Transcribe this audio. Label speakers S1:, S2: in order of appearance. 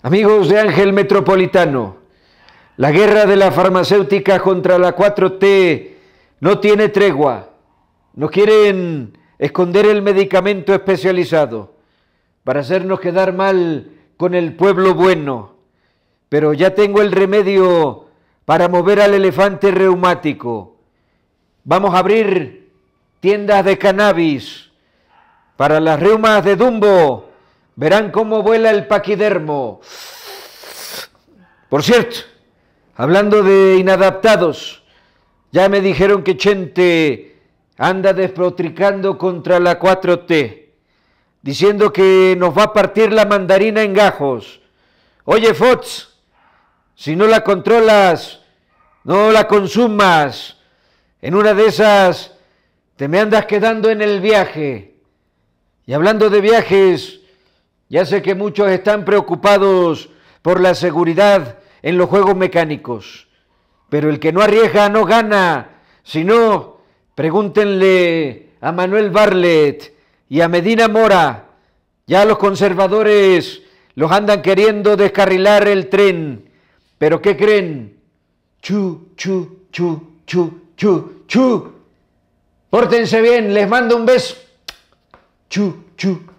S1: Amigos de Ángel Metropolitano, la guerra de la farmacéutica contra la 4T no tiene tregua. No quieren esconder el medicamento especializado para hacernos quedar mal con el pueblo bueno. Pero ya tengo el remedio para mover al elefante reumático. Vamos a abrir tiendas de cannabis para las reumas de Dumbo Verán cómo vuela el paquidermo. Por cierto, hablando de inadaptados, ya me dijeron que Chente anda desprotricando contra la 4T, diciendo que nos va a partir la mandarina en gajos. Oye, Fox, si no la controlas, no la consumas. En una de esas te me andas quedando en el viaje. Y hablando de viajes, ya sé que muchos están preocupados por la seguridad en los juegos mecánicos, pero el que no arriesga no gana. Si no, pregúntenle a Manuel Barlet y a Medina Mora. Ya los conservadores los andan queriendo descarrilar el tren. ¿Pero qué creen? Chu, chu, chu, chu, chu, chu. Pórtense bien, les
S2: mando un beso. Chu, chu,